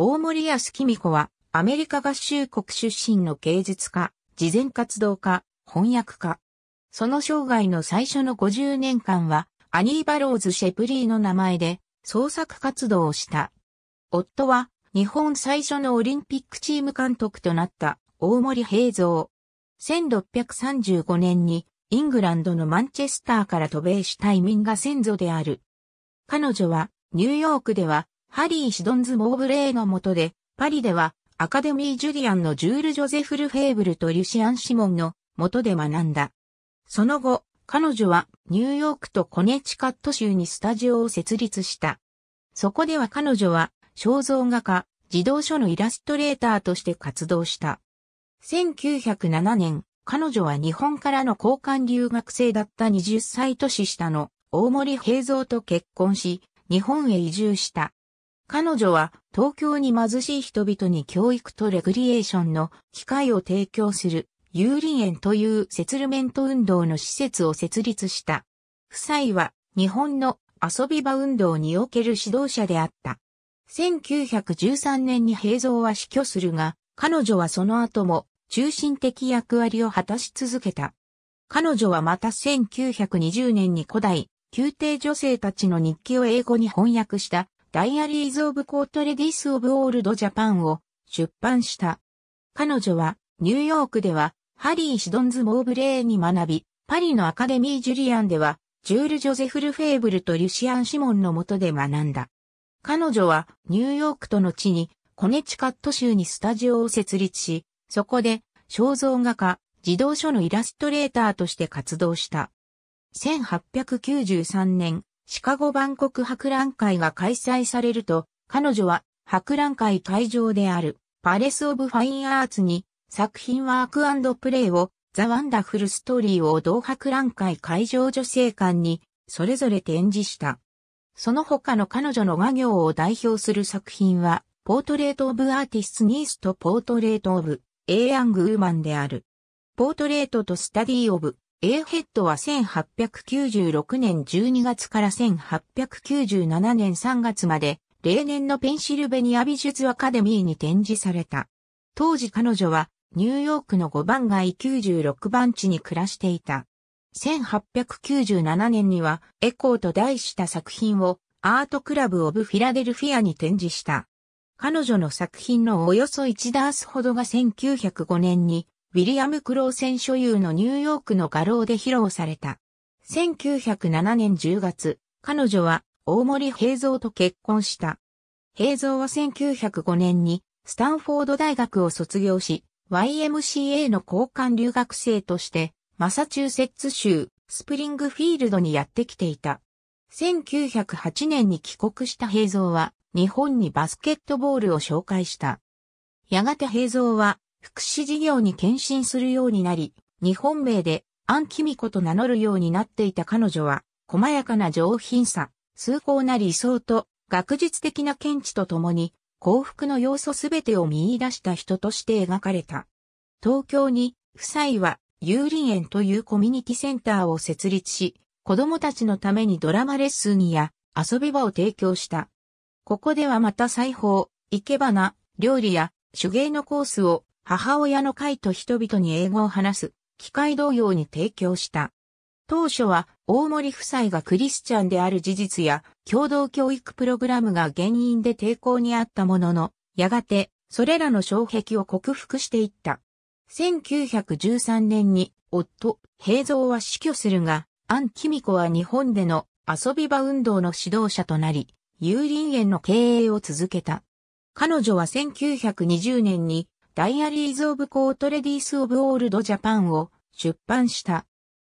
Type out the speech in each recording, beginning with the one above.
大森康紀美子は、アメリカ合衆国出身の芸術家、慈善活動家、翻訳家。その生涯の最初の50年間は、アニー・バローズ・シェプリーの名前で創作活動をした。夫は、日本最初のオリンピックチーム監督となった大森平蔵。1635年にイングランドのマンチェスターから渡米した移民が先祖である。彼女はニューヨークではハリー・シドンズ・モーブレーの下で、パリでは、アカデミー・ジュリアンのジュール・ジョゼフル・フェーブルとリュシアン・シモンの下で学んだ。その後、彼女はニューヨークとコネチカット州にスタジオを設立した。そこでは彼女は肖像画家、児童書のイラストレーターとして活動した。1907年、彼女は日本からの交換留学生だった20歳年下の大森平蔵と結婚し、日本へ移住した。彼女は東京に貧しい人々に教育とレクリエーションの機会を提供する有林園というセツルメント運動の施設を設立した。夫妻は日本の遊び場運動における指導者であった。1913年に平蔵は死去するが、彼女はその後も中心的役割を果たし続けた。彼女はまた1920年に古代、宮廷女性たちの日記を英語に翻訳したダイアリーズ・オブ・コートレディス・オブ・オールド・ジャパンを出版した。彼女はニューヨークではハリー・シドンズ・モーブレーに学び、パリのアカデミー・ジュリアンではジュール・ジョゼフル・フェーブルとリュシアン・シモンの下で学んだ。彼女はニューヨークとの地にコネチカット州にスタジオを設立し、そこで肖像画家、児童書のイラストレーターとして活動した。1893年、シカゴ万国博覧会が開催されると、彼女は博覧会会場であるパレス・オブ・ファイン・アーツに作品ワークプレイをザ・ワンダフル・ストーリーを同博覧会会場女性館にそれぞれ展示した。その他の彼女の画業を代表する作品は、ポートレート・オブ・アーティス・ニースとポートレート・オブ・エイ・アング・ウーマンである。ポートレートとスタディ・オブ・ A ヘッドは1896年12月から1897年3月まで、例年のペンシルベニア美術アカデミーに展示された。当時彼女はニューヨークの5番街96番地に暮らしていた。1897年にはエコーと題した作品をアートクラブオブフィラデルフィアに展示した。彼女の作品のおよそ1ダースほどが1905年にウィリアム・クローセン所有のニューヨークの画廊で披露された。1907年10月、彼女は大森平蔵と結婚した。平蔵は1905年にスタンフォード大学を卒業し、YMCA の交換留学生として、マサチューセッツ州スプリングフィールドにやってきていた。1908年に帰国した平蔵は、日本にバスケットボールを紹介した。やがて平蔵は、福祉事業に献身するようになり、日本名でアン・キミコと名乗るようになっていた彼女は、細やかな上品さ、崇高な理想と学術的な見地とともに、幸福の要素すべてを見出した人として描かれた。東京に、夫妻は、有林園というコミュニティセンターを設立し、子供たちのためにドラマレッスンや遊び場を提供した。ここではまた裁縫、生け花、料理や手芸のコースを母親の会と人々に英語を話す、機会同様に提供した。当初は大森夫妻がクリスチャンである事実や共同教育プログラムが原因で抵抗にあったものの、やがてそれらの障壁を克服していった。1913年に夫、平蔵は死去するが、アン・キミコは日本での遊び場運動の指導者となり、有林園の経営を続けた。彼女は1920年にダイアリーズ・オブ・コートレディース・オブ・オールド・ジャパンを出版した。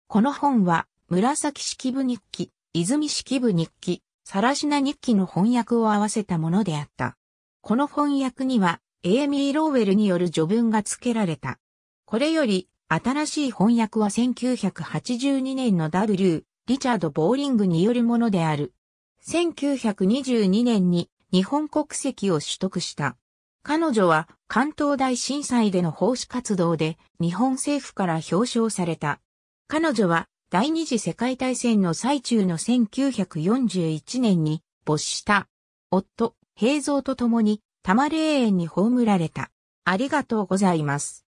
この本は、紫式部日記、泉式部日記、サラシナ日記の翻訳を合わせたものであった。この翻訳には、エーミー・ローウェルによる序文が付けられた。これより、新しい翻訳は1982年の W、リチャード・ボーリングによるものである。1922年に日本国籍を取得した。彼女は関東大震災での奉仕活動で日本政府から表彰された。彼女は第二次世界大戦の最中の1941年に没した。夫、平蔵と共に多摩霊園に葬られた。ありがとうございます。